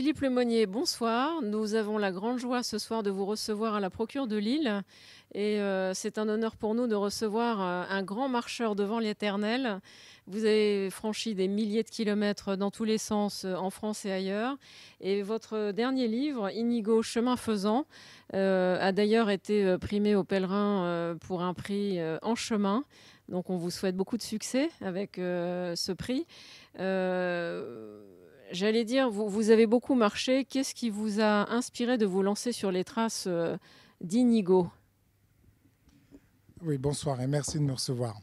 Philippe Lemonnier, bonsoir. Nous avons la grande joie ce soir de vous recevoir à la procure de Lille. Et euh, c'est un honneur pour nous de recevoir euh, un grand marcheur devant l'éternel. Vous avez franchi des milliers de kilomètres dans tous les sens, euh, en France et ailleurs. Et votre dernier livre, Inigo, Chemin faisant, a d'ailleurs été primé au pèlerin pour un prix en chemin. Donc on vous souhaite beaucoup de succès avec ce prix. J'allais dire, vous, vous, avez beaucoup marché. Qu'est-ce qui vous a inspiré de vous lancer sur les traces euh, d'Inigo Oui, bonsoir et merci de me recevoir.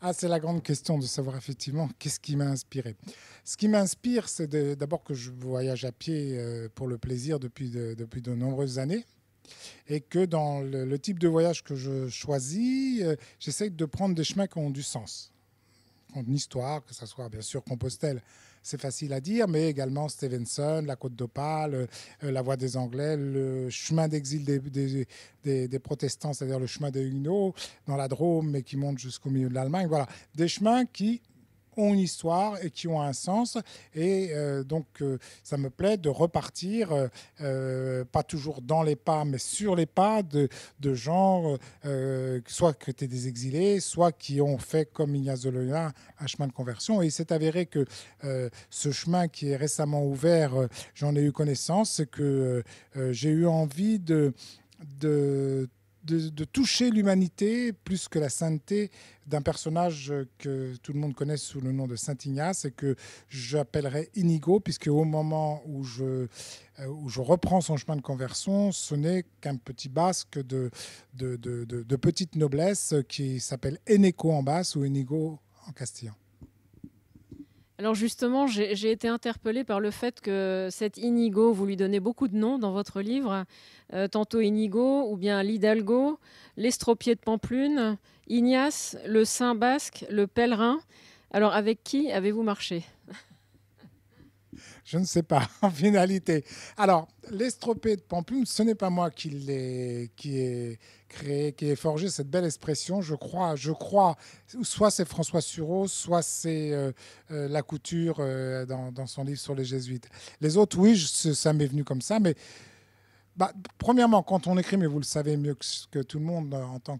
Ah, c'est la grande question de savoir effectivement qu'est-ce qui m'a inspiré. Ce qui m'inspire, c'est d'abord que je voyage à pied euh, pour le plaisir depuis de, depuis de nombreuses années et que dans le, le type de voyage que je choisis, euh, j'essaie de prendre des chemins qui ont du sens, qui ont une histoire, que ce soit bien sûr Compostelle, c'est facile à dire, mais également Stevenson, La Côte d'Opale, euh, euh, La Voix des Anglais, le chemin d'exil des, protestants, c'est-à-dire le chemin des Huguenots dans la Drôme, mais qui monte jusqu'au milieu de l'Allemagne. Voilà, des chemins qui ont une histoire et qui ont un sens. Et euh, donc, euh, ça me plaît de repartir, euh, pas toujours dans les pas, mais sur les pas de, de gens, soit qui étaient des exilés, soit qui ont fait, comme Ignace de un chemin de conversion. Et il s'est avéré que ce chemin qui est récemment ouvert, j'en ai eu connaissance, que j'ai eu envie de de de, toucher l'humanité plus que la sainteté d'un personnage que tout le monde connaît sous le nom de Saint Ignace et que j'appellerai Inigo, puisque au moment où je, euh, où je reprends son chemin de conversion, ce n'est qu'un petit basque de, de, petite noblesse qui s'appelle Eneco en basse ou Inigo en castillan. Alors justement, j'ai été interpellée par le fait que cet Inigo, vous lui donnez beaucoup de noms dans votre livre, euh, tantôt Inigo ou bien l'Hidalgo, l'estropié de Pamplune, Ignace, le Saint Basque, le pèlerin. Alors avec qui avez-vous marché je ne sais pas, en finalité. Alors, l'estropée de Pamplume, ce n'est pas moi qui l'ai qui ai créé, qui ai forgé cette belle expression. Je crois, je crois, soit c'est François Sureau, soit c'est euh, euh, la couture euh, dans, son livre sur les jésuites. Les autres, oui, ça m'est venu comme ça, mais bah, premièrement, quand on écrit, mais vous le savez mieux que, tout le monde euh, en tant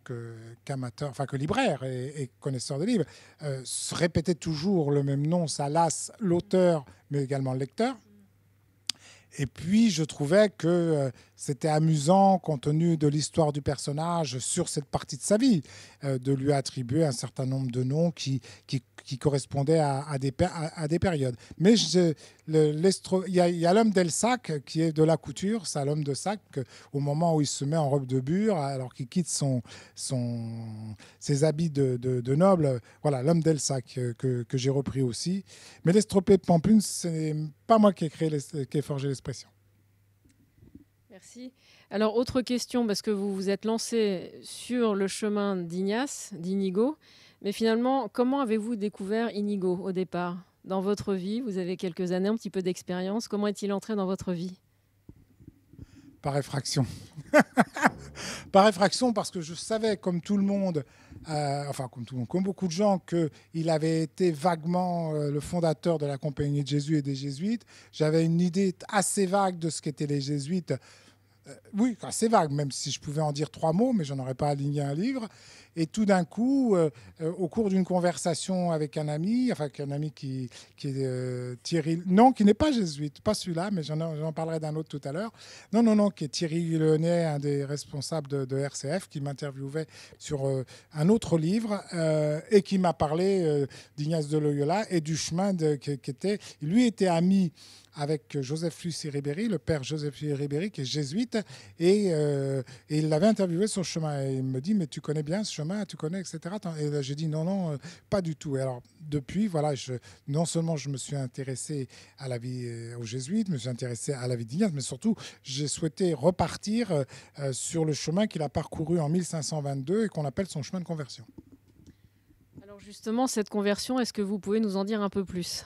qu'amateur, enfin que libraire et, connaisseur de livres, euh, se répéter toujours le même nom, ça lasse l'auteur, mais également le lecteur. Et puis, je trouvais que euh, c'était amusant compte tenu de l'histoire du personnage sur cette partie de sa vie, euh, de lui attribuer un certain nombre de noms qui, qui, qui correspondaient à, des, à, des, périodes. Mais il y a, l'homme d'Elsac qui est de la couture, c'est l'homme de sac au moment où il se met en robe de bure, alors qu'il quitte son, son, ses habits de, noble. Voilà, l'homme d'Elsac euh, que, que j'ai repris aussi. Mais l'estropé de ce n'est pas moi qui ai, créé, qui ai forgé l'expression. Merci. Alors, autre question, parce que vous vous êtes lancé sur le chemin d'Ignace, d'Inigo, mais finalement, comment avez-vous découvert Inigo au départ Dans votre vie, vous avez quelques années, un petit peu d'expérience, comment est-il entré dans votre vie Par effraction. Par effraction, parce que je savais, comme tout le monde, euh, enfin comme beaucoup de gens, qu'il avait été vaguement euh, le fondateur de la Compagnie de Jésus et des Jésuites. J'avais une idée assez vague de ce qu'étaient les Jésuites euh, oui, c'est vague, même si je pouvais en dire trois mots, mais je aurais pas aligné un livre. Et tout d'un coup, euh, euh, au cours d'une conversation avec un ami, enfin un ami qui, qui est euh, Thierry, non, qui n'est pas jésuite, pas celui-là, mais j'en parlerai d'un autre tout à l'heure. Non, non, non, qui est Thierry Lenet, un des responsables de, RCF, qui m'interviewait sur un autre livre et qui m'a parlé d'Ignace de Loyola et du chemin de, qui, était. Lui était ami avec Joseph Lucie Ribéry, le père Joseph Lucie Ribéry, qui est jésuite, et, et il l'avait interviewé sur le chemin. Et il me dit, mais tu connais bien ce chemin tu connais, etc. Et là, j'ai dit non, non, euh, pas du tout. Et alors, depuis, voilà, je, non seulement je me suis intéressé à la vie euh, aux jésuites, je me suis intéressé à la vie d'Ignace, mais surtout, j'ai souhaité repartir euh, sur le chemin qu'il a parcouru en 1522 et qu'on appelle son chemin de conversion. Alors justement, cette conversion, est-ce que vous pouvez nous en dire un peu plus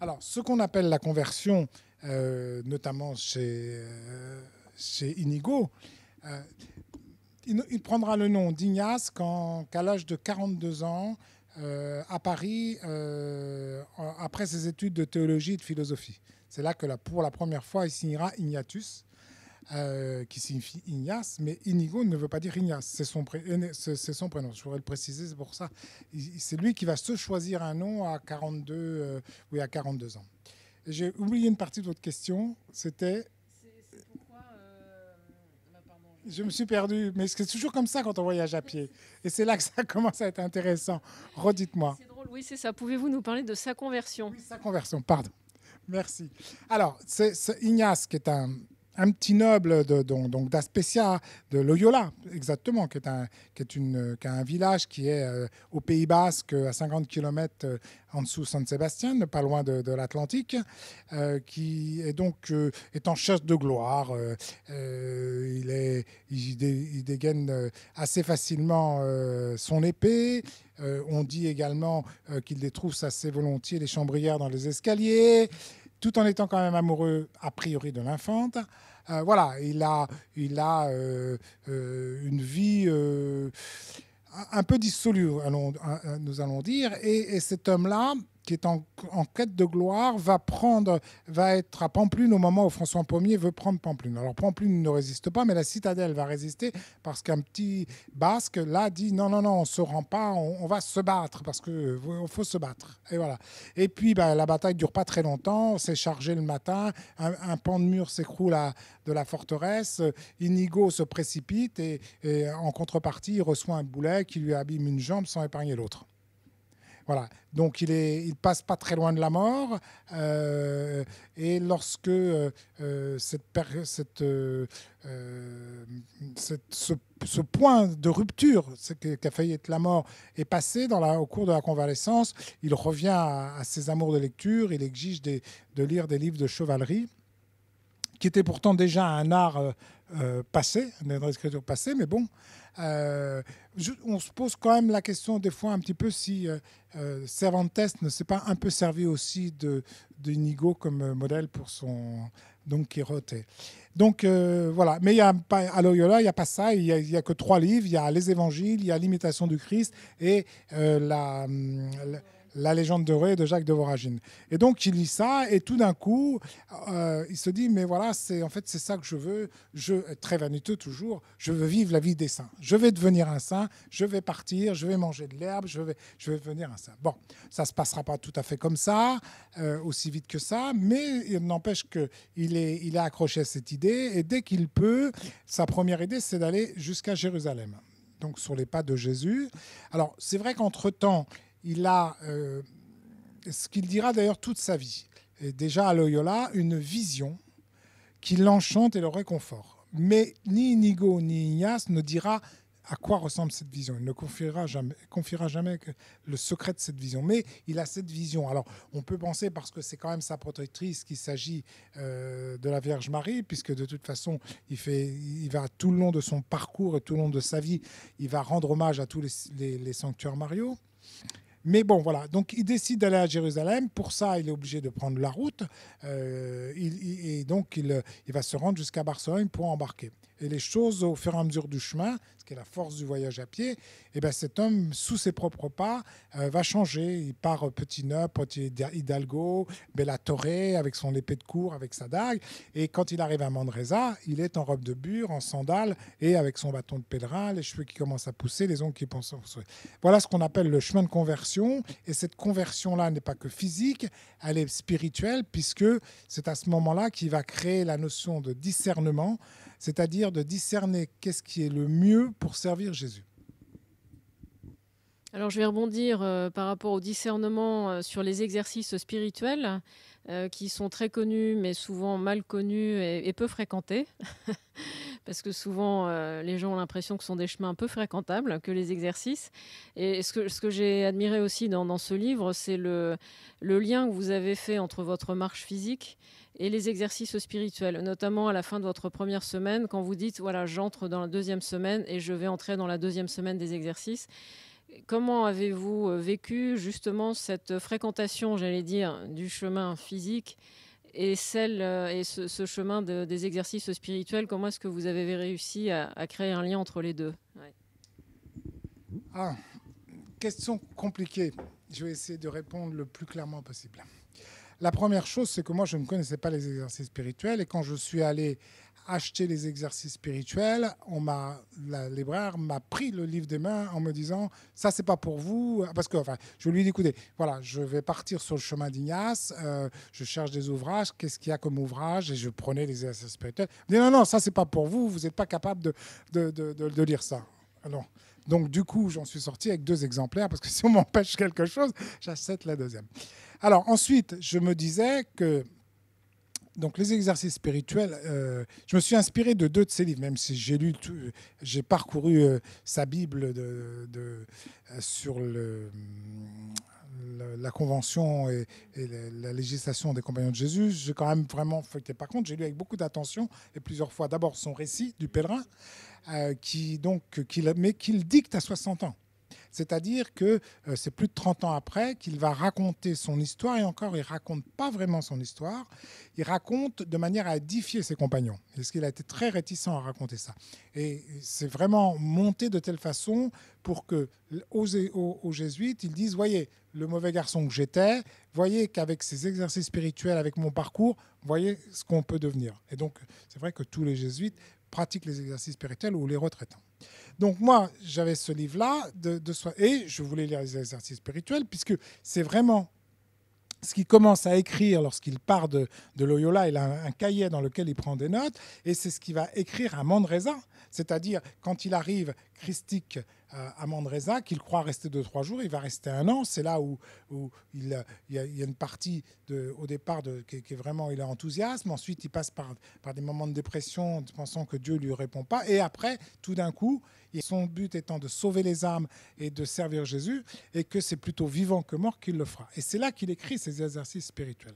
Alors, ce qu'on appelle la conversion, notamment chez, chez Inigo, il, prendra le nom d'Ignace quand, qu'à l'âge de 42 ans, euh, à Paris, euh, après ses études de théologie et de philosophie. C'est là que pour la première fois, il signera Ignatus. Euh, qui signifie Ignace, mais Inigo ne veut pas dire Ignace, c'est son, prénom, je pourrais le préciser, c'est pour ça. C'est lui qui va se choisir un nom à 42, oui, à 42 ans. J'ai oublié une partie de votre question, c'était je me suis perdu, mais c'est toujours comme ça quand on voyage à pied. Et c'est là que ça commence à être intéressant. Redites-moi. oui, c'est ça. Pouvez-vous nous parler de sa conversion Sa conversion, pardon. Merci. Alors, c'est Ignace, qui est un un petit noble de, donc d'Aspecia, de Loyola, exactement, qui est un, un village qui est euh, au Pays Basque, à 50 km euh, en dessous de San Sébastien, pas loin de, l'Atlantique, euh, qui est donc est en chasse de gloire. il, il, dégaine assez facilement son épée. on dit également qu'il détrousse assez volontiers les chambrières dans les escaliers tout en étant quand même amoureux a priori de l'infante. Euh, voilà, il a, il a euh, euh, une vie un peu dissolue, nous allons dire. et cet homme-là, qui est en, quête de gloire, va prendre, va être à Pamplune au moment où François Pommier veut prendre Pamplune. Alors Pamplune ne résiste pas, mais la citadelle va résister parce qu'un petit Basque là dit non, non, non, on se rend pas, on, va se battre parce que faut se battre. Et voilà. Et puis bah, la bataille dure pas très longtemps. C'est chargé le matin, un, pan de mur s'écroule de la forteresse. Inigo se précipite et, et en contrepartie il reçoit un boulet qui lui abîme une jambe sans épargner l'autre. Voilà. Donc il est, il passe pas très loin de la mort. Euh, et lorsque euh, euh, cette, cette, ce, point de rupture qu'a failli être la mort est passé dans la, au cours de la convalescence, il revient à, ses amours de lecture. Il exige de lire des livres de chevalerie qui était pourtant déjà un art euh, euh, passé, passé, une écriture passé, mais bon, euh, on se pose quand même la question des fois un petit peu si Cervantes ne s'est pas un peu servi aussi de, de Inigo comme modèle pour son Don Quixote. Donc voilà, mais il y a pas, à Loyola, il n'y a pas ça, il n'y a, que trois livres, il y a les évangiles, il y a l'imitation du Christ et la hum, la légende dorée de Jacques de Voragine. Et donc il lit ça et tout d'un coup, euh, il se dit mais voilà, c'est en fait c'est ça que je veux. Je très vaniteux toujours. Je veux vivre la vie des saints. Je vais devenir un saint. Je vais partir. Je vais manger de l'herbe. Je vais je vais devenir un saint. Bon, ça se passera pas tout à fait comme ça, euh, aussi vite que ça, mais il n'empêche que il est il a accroché à cette idée et dès qu'il peut, sa première idée c'est d'aller jusqu'à Jérusalem donc sur les pas de Jésus. Alors, c'est vrai qu'entre-temps, il a euh, ce qu'il dira d'ailleurs toute sa vie, et déjà à Loyola, une vision qui l'enchante et le réconforte. Mais ni Inigo ni Ignace ne dira à quoi ressemble cette vision. Il ne confiera jamais, confiera jamais le secret de cette vision, mais il a cette vision. Alors, on peut penser, parce que c'est quand même sa protectrice, qu'il s'agit euh, de la Vierge Marie, puisque de toute façon, il, fait, il va tout le long de son parcours et tout le long de sa vie, il va rendre hommage à tous les, les sanctuaires mariaux. Mais bon, voilà. Donc, il décide d'aller à Jérusalem. Pour ça, il est obligé de prendre la route. Euh, et donc, euh, il, va se rendre jusqu'à Barcelone pour embarquer. Et les choses, au fur et à mesure du chemin, ce qui est la force du voyage à pied, eh bien, cet homme, sous ses propres pas, euh, va changer. Il part petit neuf, petit Hidalgo, Bella Torre, avec son épée de cour, avec sa dague. Et quand il arrive à Mandresa, il est en robe de bure, en sandales et avec son bâton de pèlerin, les cheveux qui commencent à pousser, les ongles qui pensent. Voilà ce qu'on appelle le chemin de conversion et cette conversion-là n'est pas que physique, elle est spirituelle, puisque c'est à ce moment-là qu'il va créer la notion de discernement, c'est-à-dire de discerner qu'est-ce qui est le mieux pour servir Jésus. Alors je vais rebondir euh, par rapport au discernement euh, sur les exercices spirituels euh, qui sont très connus mais souvent mal connus et peu fréquentés. parce que souvent euh, les gens ont l'impression que ce sont des chemins un peu fréquentables que les exercices. Et ce que, j'ai admiré aussi dans, ce livre, c'est le lien que vous avez fait entre votre marche physique et les exercices spirituels, notamment à la fin de votre première semaine, quand vous dites, voilà, j'entre dans la deuxième semaine et je vais entrer dans la deuxième semaine des exercices. Comment avez-vous euh, vécu justement cette fréquentation, j'allais dire, du chemin physique et, celle, euh, et ce, chemin des exercices spirituels, comment est-ce que vous avez réussi à, créer un lien entre les deux ah, Question compliquée. Je vais essayer de répondre le plus clairement possible. La première chose, c'est que moi, je ne connaissais pas les exercices spirituels et quand je suis allé acheter les exercices spirituels, on m'a, la libraire m'a pris le livre des mains en me disant ça c'est pas pour vous parce que enfin je lui ai dit écoutez voilà je vais partir sur le chemin d'Ignace, euh, je cherche des ouvrages, qu'est-ce qu'il y a comme ouvrage et je prenais les exercices spirituels. dit non non ça c'est pas pour vous, vous n'êtes pas capable de de, de, de, de, lire ça. Ah non. Donc du coup j'en suis sorti avec deux exemplaires parce que si on m'empêche quelque chose j'achète la deuxième. Alors ensuite je me disais que donc les exercices spirituels, euh, je me suis inspiré de deux de ses livres, même si j'ai lu, j'ai parcouru euh, sa Bible de, euh, sur mm, le, la Convention et, la, législation des compagnons de Jésus. J'ai quand même vraiment feuilleté. Par contre, j'ai lu avec beaucoup d'attention et plusieurs fois d'abord son récit du pèlerin, qui donc, mais qu'il dicte à 60 ans. C'est-à-dire que euh, c'est plus de 30 ans après qu'il va raconter son histoire, et encore, il raconte pas vraiment son histoire, il raconte de manière à édifier ses compagnons, parce qu'il a été très réticent à raconter ça. Et c'est vraiment monté de telle façon pour que aux, aux jésuites, ils disent, voyez, le mauvais garçon que j'étais, voyez qu'avec ces exercices spirituels, avec mon parcours, voyez ce qu'on peut devenir. Et donc, c'est vrai que tous les jésuites pratiquent les exercices spirituels ou les retraitants. Donc moi, j'avais ce livre-là de, et je voulais lire les exercices spirituels, puisque c'est vraiment ce qu'il commence à écrire lorsqu'il part de, Loyola, il a un, cahier dans lequel il prend des notes, et c'est ce qu'il va écrire à Mandresa, c'est-à-dire quand il arrive christique euh, à Mandresa, qu'il croit rester deux, trois jours, il va rester un an. C'est là où, où il, y a, une partie de, au départ de, qui, est vraiment, il a enthousiasme. Ensuite, il passe par, par des moments de dépression, pensant que Dieu ne lui répond pas. Et après, tout d'un coup, et son but étant de sauver les âmes et de servir Jésus, et que c'est plutôt vivant que mort qu'il le fera. Et c'est là qu'il écrit ses exercices spirituels.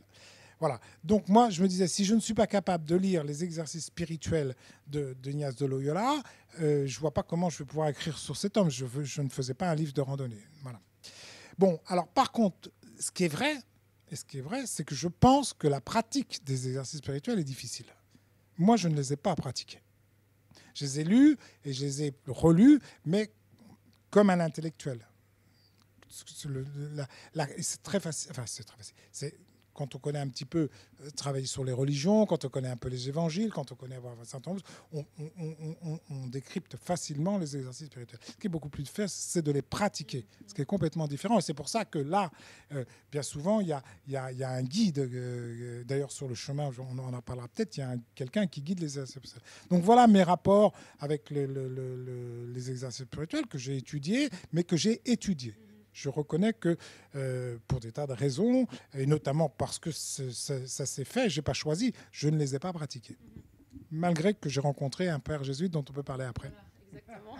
Voilà. Donc moi, je me disais, si je ne suis pas capable de lire les exercices spirituels de, de Ignace de Loyola, euh, je ne vois pas comment je vais pouvoir écrire sur cet homme. Je, veux, je ne faisais pas un livre de randonnée. Voilà. Bon, alors par contre, ce qui est vrai, ce qui est vrai, c'est que je pense que la pratique des exercices spirituels est difficile. Moi, je ne les ai pas pratiqués. Je les ai lus et je les ai relus, mais comme un intellectuel. C'est très facile. Enfin, c'est très facile quand on connaît un petit peu euh, travailler sur les religions, quand on connaît un peu les évangiles, quand on connaît avoir un certain nombre, on, décrypte facilement les exercices spirituels. Ce qui est beaucoup plus de faire, c'est de les pratiquer, ce qui est complètement différent. Et c'est pour ça que là, euh, bien souvent, il y a, un guide, euh, d'ailleurs sur le chemin, on en parlera peut-être, il y a quelqu'un qui guide les exercices spirituels. Donc voilà mes rapports avec les exercices spirituels que j'ai étudiés, mais que j'ai étudiés je reconnais que euh, pour des tas de raisons, et notamment parce que ça, s'est fait, je n'ai pas choisi, je ne les ai pas pratiqués. Malgré que j'ai rencontré un père jésuite dont on peut parler après.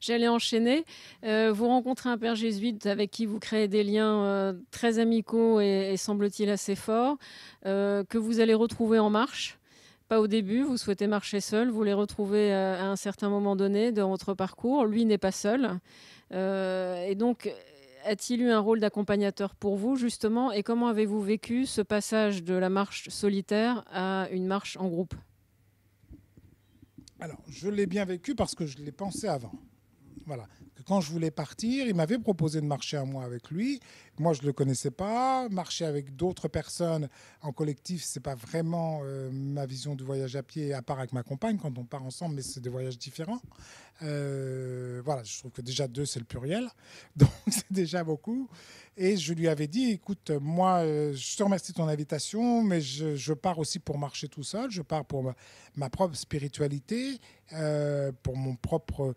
J'allais enchaîner. Euh, vous rencontrez un père jésuite avec qui vous créez des liens euh, très amicaux et, et semble-t-il assez forts, que vous allez retrouver en marche pas au début, vous souhaitez marcher seul, vous les retrouvez à un certain moment donné dans votre parcours. Lui n'est pas seul. Euh, et donc, a-t-il eu un rôle d'accompagnateur pour vous, justement Et comment avez-vous vécu ce passage de la marche solitaire à une marche en groupe Alors, je l'ai bien vécu parce que je l'ai pensé avant. Voilà quand je voulais partir, il m'avait proposé de marcher à moi avec lui. Moi, je ne le connaissais pas. Marcher avec d'autres personnes en collectif, ce n'est pas vraiment euh, ma vision du voyage à pied, à part avec ma compagne quand on part ensemble, mais c'est des voyages différents. Euh, voilà, je trouve que déjà deux, c'est le pluriel. Donc, c'est déjà beaucoup. Et je lui avais dit, écoute, moi, euh, je te remercie de ton invitation, mais je, pars aussi pour marcher tout seul. Je pars pour ma, propre spiritualité, pour mon propre,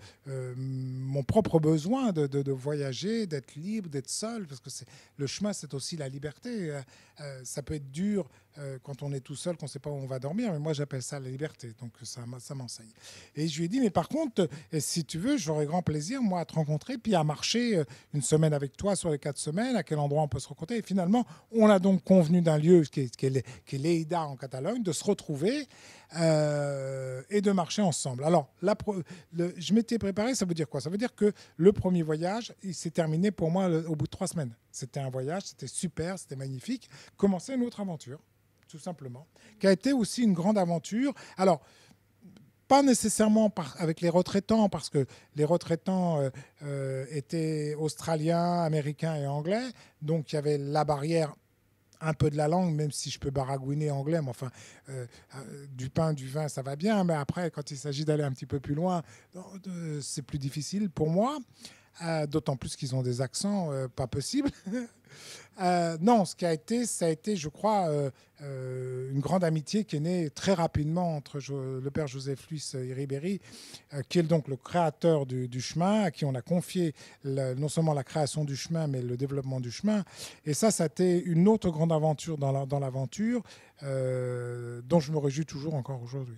mon propre besoin de, voyager, d'être libre, d'être seul, parce que le chemin, c'est aussi la liberté. Euh, euh, ça peut être dur euh, quand on est tout seul, qu'on ne sait pas où on va dormir. Mais moi, j'appelle ça la liberté. Donc, ça, m'enseigne. Et je lui ai dit, mais par contre, euh, si tu veux, j'aurais grand plaisir, moi, à te rencontrer, puis à marcher euh, une semaine avec toi sur les quatre semaines, à quel endroit on peut se rencontrer. Et finalement, on a donc convenu d'un lieu qui est, qui l'Eida en Catalogne, de se retrouver et de marcher ensemble. Alors, je m'étais préparé, ça veut dire quoi Ça veut dire que le premier voyage, il s'est terminé pour moi au bout de trois semaines. C'était un voyage, c'était super, c'était magnifique. Commencer une autre aventure tout simplement, qui a été aussi une grande aventure. Alors, pas nécessairement par, avec les retraitants, parce que les retraitants euh, euh, étaient australiens, américains et anglais, donc il y avait la barrière un peu de la langue, même si je peux baragouiner anglais, mais enfin, euh, du pain, du vin, ça va bien, mais après, quand il s'agit d'aller un petit peu plus loin, c'est plus difficile pour moi. Ah, d'autant plus qu'ils ont des accents euh, pas possibles. Euh, non, ce qui a été, ça a été, je crois, euh, une grande amitié qui est née très rapidement entre le père Joseph Luis et Ribéry, qui est donc le créateur du, chemin, à qui on a confié non seulement la création du chemin, mais le développement du chemin. Et ça, ça a été une autre grande aventure dans l'aventure, dont je me réjouis toujours encore aujourd'hui.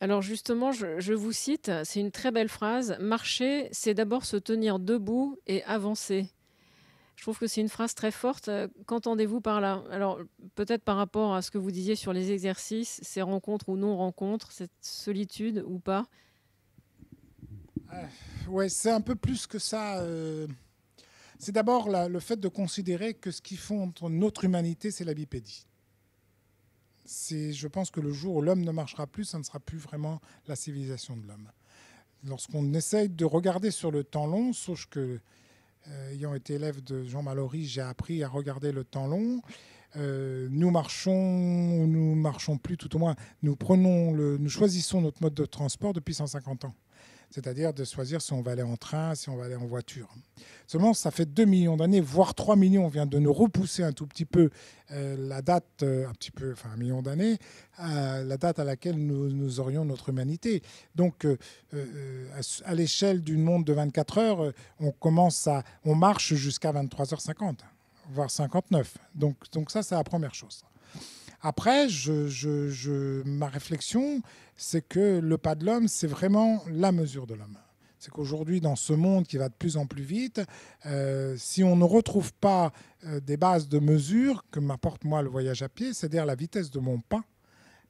Alors justement, je, vous cite, c'est une très belle phrase, marcher, c'est d'abord se tenir debout et avancer. Je trouve que c'est une phrase très forte. Qu'entendez-vous par là Alors peut-être par rapport à ce que vous disiez sur les exercices, ces rencontres ou non-rencontres, cette solitude ou pas euh, Oui, c'est un peu plus que ça. Euh. C'est d'abord le fait de considérer que ce qui fonde notre humanité, c'est la bipédie je pense que le jour où l'homme ne marchera plus, ça ne sera plus vraiment la civilisation de l'homme. Lorsqu'on essaye de regarder sur le temps long, sauf que, euh, ayant été élève de Jean Mallory, j'ai appris à regarder le temps long. Euh, nous marchons, nous marchons plus, tout au moins, nous prenons, le, nous choisissons notre mode de transport depuis 150 ans c'est-à-dire de choisir si on va aller en train, si on va aller en voiture. Seulement, ça fait 2 millions d'années, voire 3 millions, on vient de nous repousser un tout petit peu euh, la date, euh, un petit peu, enfin un million d'années, euh, la date à laquelle nous, nous aurions notre humanité. Donc, à, l'échelle d'une monde de 24 heures, on commence à, on marche jusqu'à 23h50, voire 59. Donc, donc ça, c'est la première chose. Après, je, ma réflexion, c'est que le pas de l'homme, c'est vraiment la mesure de l'homme. C'est qu'aujourd'hui, dans ce monde qui va de plus en plus vite, euh, si on ne retrouve pas euh, des bases de mesure que m'apporte moi le voyage à pied, c'est-à-dire la vitesse de mon pas,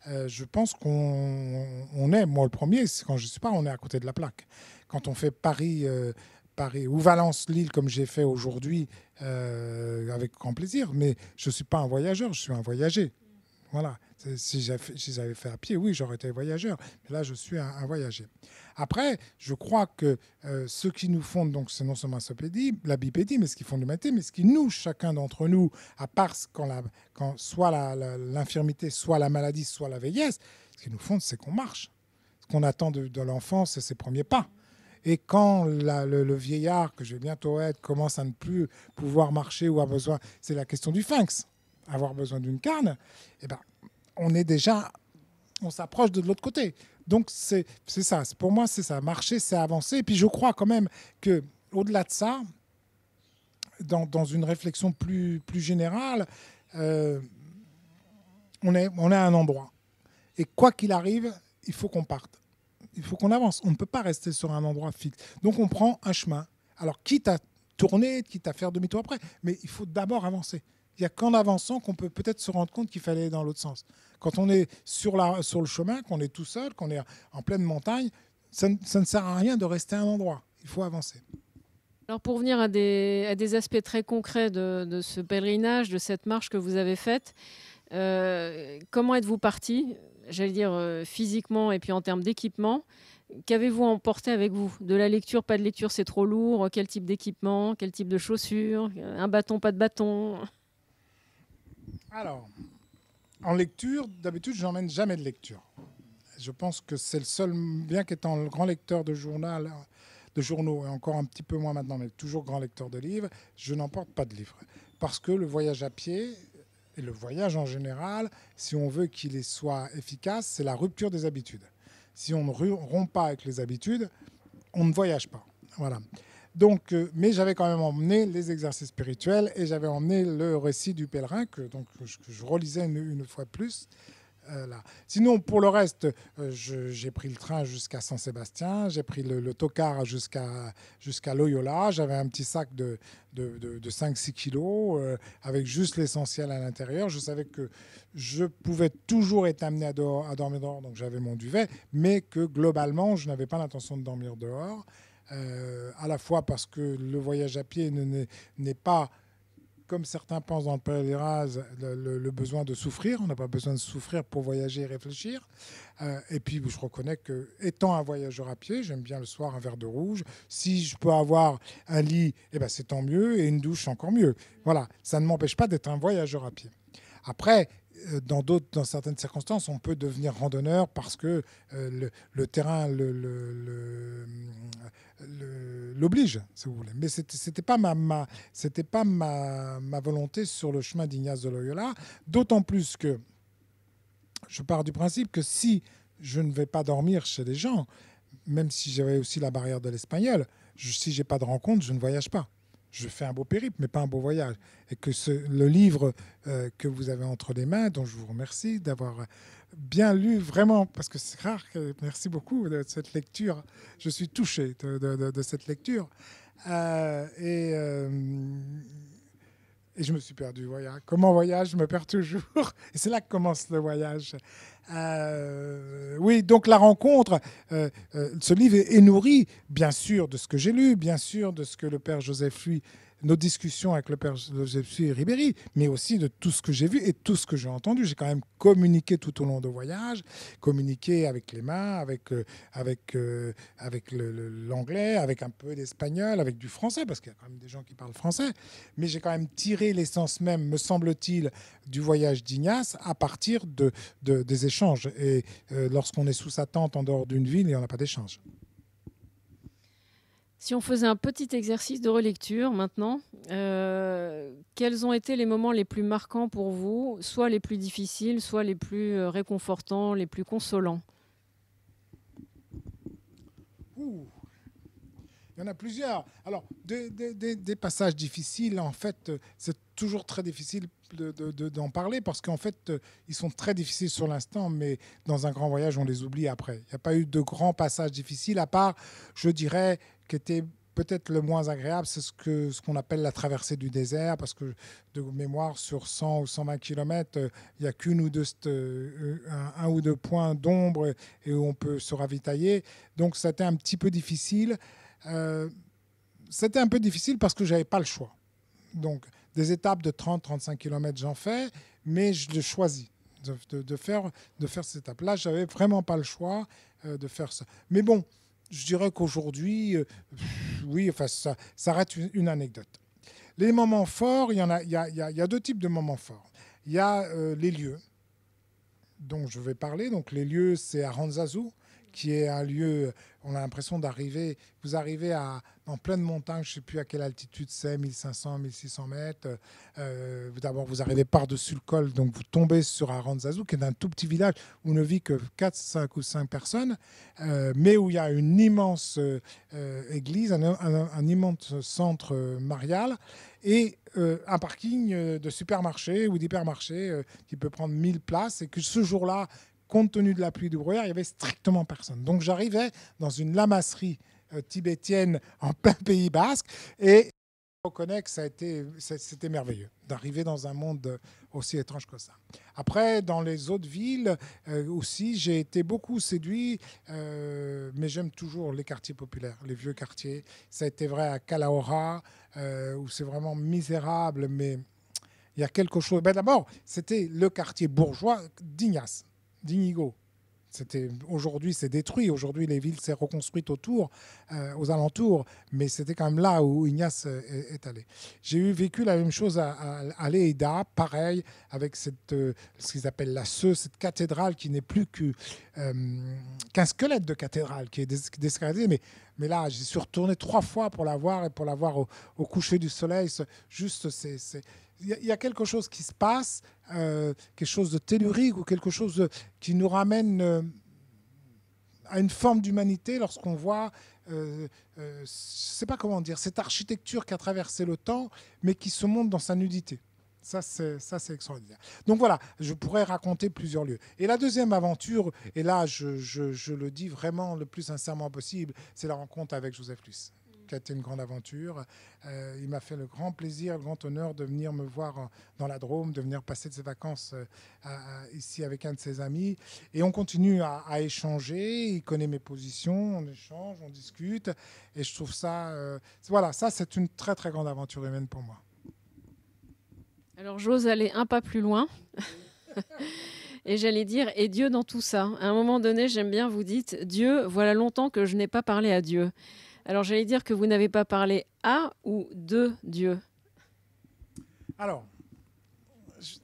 euh, je pense qu'on est, moi le premier, quand je ne suis pas, on est à côté de la plaque. Quand on fait Paris, Paris ou Valence-Lille comme j'ai fait aujourd'hui, avec grand plaisir, mais je ne suis pas un voyageur, je suis un voyager. Voilà. Si j'avais fait à pied, oui, j'aurais été voyageur. Mais là, je suis un, voyager. Après, je crois que ce euh, ceux qui nous fonde, donc, c'est non seulement la bipédie, mais ce qui fonde l'humanité, mais ce qui nous, chacun d'entre nous, à part quand, soit l'infirmité, soit la maladie, soit la vieillesse, ce qui nous fonde, c'est qu'on marche. Ce qu'on attend de, l'enfance, c'est ses premiers pas. Et quand le, vieillard, que je vais bientôt être, commence à ne plus pouvoir marcher ou a besoin, c'est la question du sphinx avoir besoin d'une carne, eh ben, on est déjà, on s'approche de l'autre côté. Donc c'est ça, pour moi c'est ça, marcher c'est avancer. Et puis je crois quand même que au-delà de ça, dans, une réflexion plus, plus générale, euh, on, est, on est à un endroit. Et quoi qu'il arrive, il faut qu'on parte. Il faut qu'on avance. On ne peut pas rester sur un endroit fixe. Donc on prend un chemin. Alors quitte à tourner, quitte à faire demi-tour après, mais il faut d'abord avancer. Il n'y a qu'en avançant qu'on peut peut-être se rendre compte qu'il fallait aller dans l'autre sens. Quand on est sur, la, sur le chemin, qu'on est tout seul, qu'on est en pleine montagne, ça ne, sert à rien de rester à un endroit. Il faut avancer. Alors pour venir à des, aspects très concrets de, ce pèlerinage, de cette marche que vous avez faite, euh, comment êtes-vous parti, j'allais dire euh, physiquement et puis en termes d'équipement Qu'avez-vous emporté avec vous De la lecture, pas de lecture, c'est trop lourd. Quel type d'équipement Quel type de chaussures Un bâton, pas de bâton alors, en lecture, d'habitude, je n'emmène jamais de lecture. Je pense que c'est le seul, bien qu'étant le grand lecteur de journal, de journaux, et encore un petit peu moins maintenant, mais toujours grand lecteur de livres, je n'emporte pas de livres. Parce que le voyage à pied, et le voyage en général, si on veut qu'il soit efficace, c'est la rupture des habitudes. Si on ne rompt pas avec les habitudes, on ne voyage pas. Voilà. Donc, euh, mais j'avais quand même emmené les exercices spirituels et j'avais emmené le récit du pèlerin que, je, relisais une, fois plus. Euh, Sinon, pour le reste, euh, j'ai pris le train jusqu'à Saint-Sébastien, j'ai pris le, tocard jusqu'à Loyola, j'avais un petit sac de, de, 5-6 kilos avec juste l'essentiel à l'intérieur. Je savais que je pouvais toujours être amené à dormir dehors, donc j'avais mon duvet, mais que globalement, je n'avais pas l'intention de dormir dehors. Euh, à la fois parce que le voyage à pied n'est pas comme certains pensent dans le Rases, le, le, besoin de souffrir. On n'a pas besoin de souffrir pour voyager et réfléchir. Euh, et puis, je reconnais que, étant un voyageur à pied, j'aime bien le soir un verre de rouge. Si je peux avoir un lit, eh ben, c'est tant mieux, et une douche encore mieux. Voilà, ça ne m'empêche pas d'être un voyageur à pied. Après, euh, dans d'autres, dans certaines circonstances, on peut devenir randonneur parce que euh, le, terrain l'oblige, le, si vous voulez. Mais c'était pas ma, c'était pas ma, volonté sur le chemin d'Ignace de Loyola. D'autant plus que je pars du principe que si je ne vais pas dormir chez les gens, même si j'avais aussi la barrière de l'espagnol, si j'ai pas de rencontre, je ne voyage pas je fais un beau périple, mais pas un beau voyage. Et que ce, le livre euh, que vous avez entre les mains, dont je vous remercie d'avoir euh, bien lu, vraiment, parce que c'est rare, que, merci beaucoup de cette lecture. Je suis touché de, cette lecture. Euh, et et je me suis perdu, voilà. Hein. Comment voyage, je me perds toujours. Et c'est là que commence le voyage. Euh, oui, donc la rencontre, euh, euh, ce livre est, nourri, bien sûr, de ce que j'ai lu, bien sûr, de ce que le père Joseph lui nos discussions avec le père Joseph et Ribéry, mais aussi de tout ce que j'ai vu et tout ce que j'ai entendu. J'ai quand même communiqué tout au long de voyage, communiqué avec les mains, avec, euh, avec, euh, l'anglais, avec un peu d'espagnol, avec du français, parce qu'il y a quand même des gens qui parlent français. Mais j'ai quand même tiré l'essence même, me semble-t-il, du voyage d'Ignace à partir de, des échanges. Et euh, lorsqu'on est sous sa tente en dehors d'une ville, il n'y en a pas d'échange. Si on faisait un petit exercice de relecture maintenant, euh, quels ont été les moments les plus marquants pour vous, soit les plus difficiles, soit les plus euh, réconfortants, les plus consolants Il y en a plusieurs. Alors, des, passages difficiles, en fait, euh, c'est toujours très difficile d'en parler parce qu'en fait, ils sont très difficiles sur l'instant, mais dans un grand voyage, on les oublie après. Il n'y a pas eu de grands passages difficiles, à part, je dirais, qui était peut-être le moins agréable, c'est ce qu'on ce qu'on appelle la traversée du désert, parce que de mémoire, sur 100 ou 120 km, il n'y a qu'une ou deux, euh, un, ou deux points d'ombre et où on peut se ravitailler. Donc, ça un petit peu difficile. c'était euh, un peu difficile parce que j'avais pas le choix. Donc, des étapes de 30-35 km, j'en fais, mais je le choisis de, de, faire, de faire cette étape. Là, j'avais vraiment pas le choix euh, de faire ça. Mais bon, je dirais qu'aujourd'hui, euh, oui, enfin, ça, ça, reste une anecdote. Les moments forts, il y, en a, deux types de moments forts. Il y a euh, les lieux dont je vais parler. Donc les lieux, c'est à Ranzazu, qui est un lieu, on a l'impression d'arriver, vous arrivez à, en pleine montagne, je ne sais plus à quelle altitude c'est, 1500, 1600 mètres. Euh, euh, d'abord, vous arrivez par-dessus le col, donc vous tombez sur Aranzazu, qui est un tout petit village où ne vit que 4, 5 ou 5 personnes, euh, mais où il y a une immense église, un, un, immense centre marial et un parking de supermarché ou d'hypermarché qui peut prendre 1000 places et que ce jour-là, compte tenu de la pluie du brouillard, il y avait strictement personne. Donc j'arrivais dans une lamasserie euh, tibétienne en plein Pays basque et je reconnais que ça a été, c'était merveilleux d'arriver dans un monde euh, aussi étrange que ça. Après, dans les autres villes euh, aussi, j'ai été beaucoup séduit, mais j'aime toujours les quartiers populaires, les vieux quartiers. Ça a été vrai à Calahorra, où c'est vraiment misérable, mais il y a quelque chose. Mais ben, D'abord, c'était le quartier bourgeois d'Ignace d'Inigo. Aujourd'hui, c'est détruit. Aujourd'hui, les villes s'est reconstruites autour, euh, aux alentours, mais c'était quand même là où Ignace est, allé. J'ai eu vécu la même chose à, à, pareil, avec cette, euh, ce qu'ils appellent la Seu, cette cathédrale qui n'est plus euh, qu'un squelette de cathédrale qui est déscrédité, mais mais là, j'y suis retourné trois fois pour la voir et pour la voir au, au coucher du soleil. Juste, c'est il y, a quelque chose qui se passe, euh, quelque chose de tellurique ou quelque chose qui nous ramène euh, à une forme d'humanité lorsqu'on voit, euh, euh je ne sais pas comment dire, cette architecture qui a traversé le temps, mais qui se monte dans sa nudité. Ça, c'est extraordinaire. Donc voilà, je pourrais raconter plusieurs lieux. Et la deuxième aventure, et là, je, je le dis vraiment le plus sincèrement possible, c'est la rencontre avec Joseph Luce qui a été une grande aventure. Euh, il m'a fait le grand plaisir, le grand honneur de venir me voir dans la Drôme, de venir passer de ses vacances euh, ici avec un de ses amis. Et on continue à, échanger. Il connaît mes positions, on échange, on discute. Et je trouve ça, euh, voilà, ça c'est une très très grande aventure humaine pour moi. Alors j'ose aller un pas plus loin. Et j'allais dire, et Dieu dans tout ça. À un moment donné, j'aime bien vous dites, Dieu, voilà longtemps que je n'ai pas parlé à Dieu. Alors j'allais dire que vous n'avez pas parlé à ou de Dieu. Alors,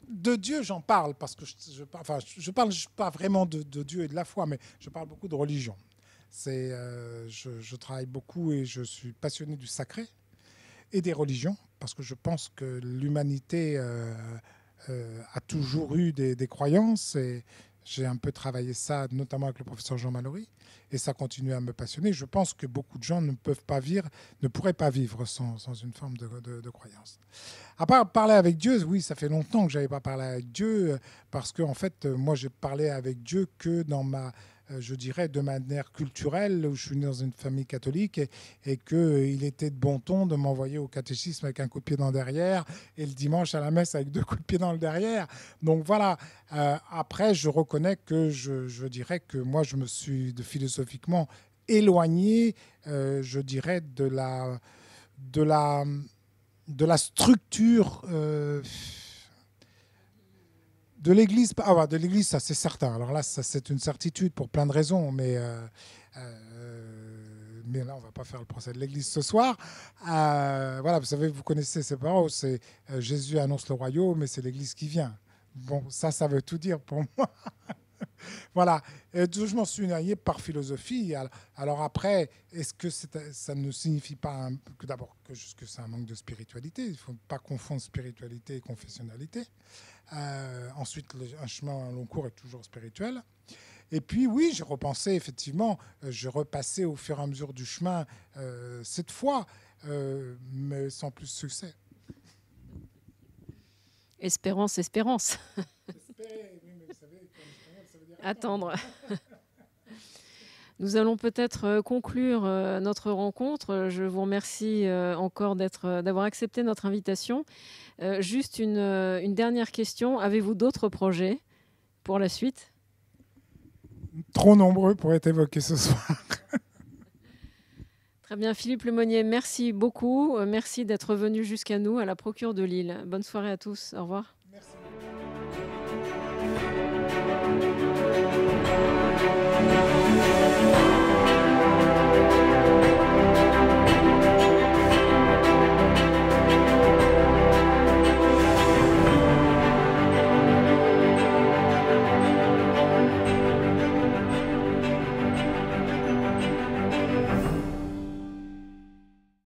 de Dieu, j'en parle parce que je, je, enfin, je parle pas vraiment de, Dieu et de la foi, mais je parle beaucoup de religion. C'est, euh, je, travaille beaucoup et je suis passionné du sacré et des religions parce que je pense que l'humanité euh, euh, a toujours eu des, des croyances et j'ai un peu travaillé ça, notamment avec le professeur Jean Mallory, et ça continue à me passionner. Je pense que beaucoup de gens ne peuvent pas vivre, ne pourraient pas vivre sans, une forme de, croyance. À part parler avec Dieu, oui, ça fait longtemps que je n'avais pas parlé avec Dieu, parce que en fait, moi, j'ai parlé avec Dieu que dans ma euh, je dirais, de manière culturelle, où je suis né dans une famille catholique, et, que qu'il euh, était de bon ton de m'envoyer au catéchisme avec un coup de pied dans le derrière, et le dimanche à la messe avec deux coups de pied dans le derrière. Donc voilà, euh, après, je reconnais que je, dirais que moi, je me suis de, philosophiquement éloigné, je dirais, de la, de la, de la structure. De l'Église, ah de l'Église, ça c'est certain. Alors là, ça c'est une certitude pour plein de raisons, mais euh, euh, mais là on va pas faire le procès de l'Église ce soir. Euh, voilà, vous savez, vous connaissez ces paroles, c'est Jésus annonce le royaume, mais c'est l'Église qui vient. Bon, ça, ça veut tout dire pour moi. voilà. Et je m'en suis éloigné par philosophie. Alors après, est-ce que ça ne signifie pas que d'abord que, que c'est un manque de spiritualité Il ne faut pas confondre spiritualité et confessionnalité. Euh, ensuite, un chemin à long cours est toujours spirituel. Et puis oui, j'ai repensé effectivement, euh, je repassais au fur et à mesure du chemin euh, cette fois, mais sans plus de succès. Espérance, espérance attendre. Nous allons peut-être euh, conclure euh, notre rencontre. Je vous remercie euh, encore d'avoir accepté notre invitation. Juste une, une dernière question. Avez-vous d'autres projets pour la suite Trop nombreux pour être évoqués ce soir. Très bien, Philippe Lemonnier, merci beaucoup. Merci d'être venu jusqu'à nous à la Procure de Lille. Bonne soirée à tous. Au revoir.